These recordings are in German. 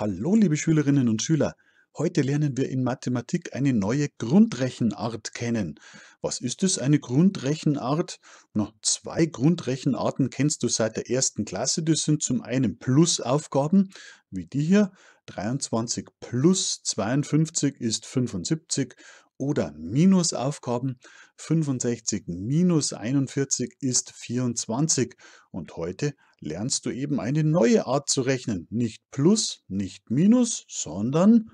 Hallo liebe Schülerinnen und Schüler, heute lernen wir in Mathematik eine neue Grundrechenart kennen. Was ist es, eine Grundrechenart? Na, zwei Grundrechenarten kennst du seit der ersten Klasse, das sind zum einen Plusaufgaben, wie die hier, 23 plus 52 ist 75 oder Minusaufgaben. 65 minus 41 ist 24 und heute lernst du eben eine neue Art zu rechnen. Nicht plus, nicht minus, sondern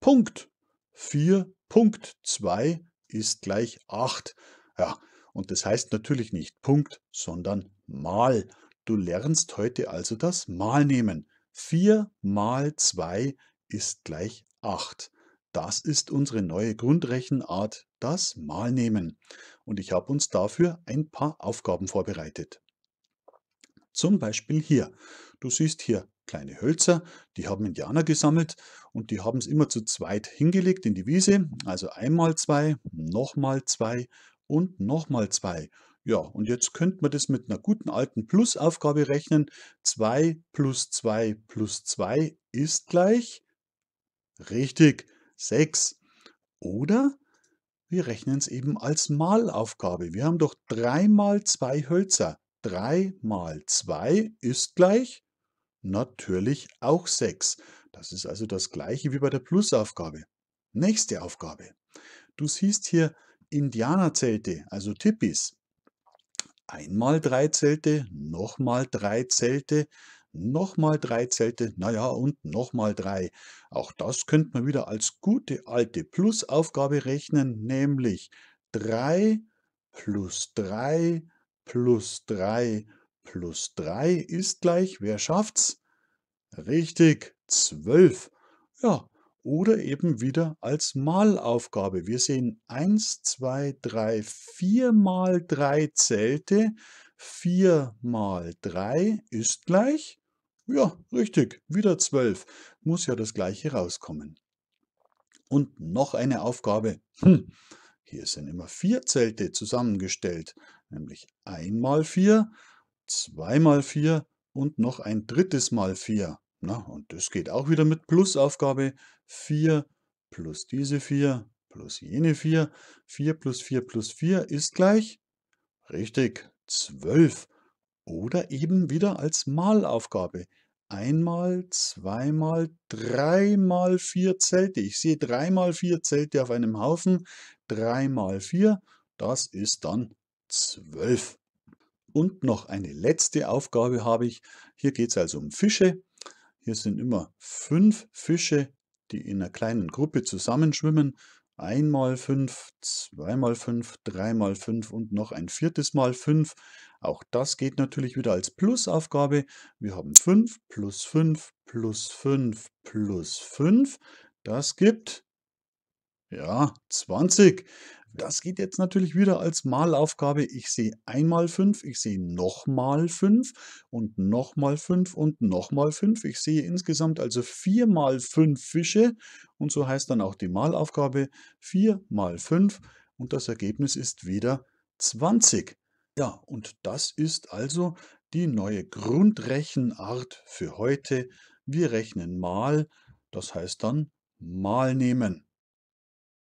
Punkt. 4.2 ist gleich 8. Ja, und das heißt natürlich nicht Punkt, sondern Mal. Du lernst heute also das Mal nehmen. 4 mal 2 ist gleich 8. Das ist unsere neue Grundrechenart, das Mal nehmen. Und ich habe uns dafür ein paar Aufgaben vorbereitet. Zum Beispiel hier. Du siehst hier kleine Hölzer, die haben Indianer gesammelt und die haben es immer zu zweit hingelegt in die Wiese. Also einmal zwei, nochmal zwei und nochmal zwei. Ja, und jetzt könnte man das mit einer guten alten Plusaufgabe rechnen. 2 plus 2 plus 2 ist gleich, richtig, 6. Oder wir rechnen es eben als Malaufgabe. Wir haben doch 3 mal 2 Hölzer. 3 mal 2 ist gleich natürlich auch 6. Das ist also das gleiche wie bei der Plusaufgabe. Nächste Aufgabe. Du siehst hier Indianerzelte, also Tippis. Einmal drei Zelte, nochmal drei Zelte, nochmal drei Zelte, naja und nochmal drei. Auch das könnte man wieder als gute alte Plusaufgabe rechnen, nämlich 3 plus 3 plus 3 plus 3 ist gleich, wer schafft's? Richtig, 12. Ja, oder eben wieder als Malaufgabe. Wir sehen 1, 2, 3, 4 mal 3 Zelte. 4 mal 3 ist gleich, ja, richtig, wieder 12. Muss ja das gleiche rauskommen. Und noch eine Aufgabe. Hm. Hier sind immer vier Zelte zusammengestellt nämlich einmal 4, zweimal 4 und noch ein drittes Mal 4. Na, und das geht auch wieder mit Plusaufgabe 4 plus diese 4 plus jene 4. 4 plus 4 plus 4 ist gleich, richtig, 12. Oder eben wieder als Malaufgabe. Einmal, zweimal, dreimal vier Zelte. Ich sehe dreimal vier Zelte auf einem Haufen. Dreimal vier, das ist dann 12. Und noch eine letzte Aufgabe habe ich. Hier geht es also um Fische. Hier sind immer fünf Fische, die in einer kleinen Gruppe zusammenschwimmen. Einmal fünf, zweimal fünf, dreimal fünf und noch ein viertes Mal fünf. Auch das geht natürlich wieder als Plusaufgabe. Wir haben 5 plus 5 plus 5 plus 5. Das gibt, ja, 20. Das geht jetzt natürlich wieder als Malaufgabe. Ich sehe einmal 5, ich sehe nochmal 5 und nochmal 5 und nochmal 5. Ich sehe insgesamt also 4 mal 5 Fische und so heißt dann auch die Malaufgabe 4 mal 5 und das Ergebnis ist wieder 20. Ja, und das ist also die neue Grundrechenart für heute. Wir rechnen mal, das heißt dann mal nehmen.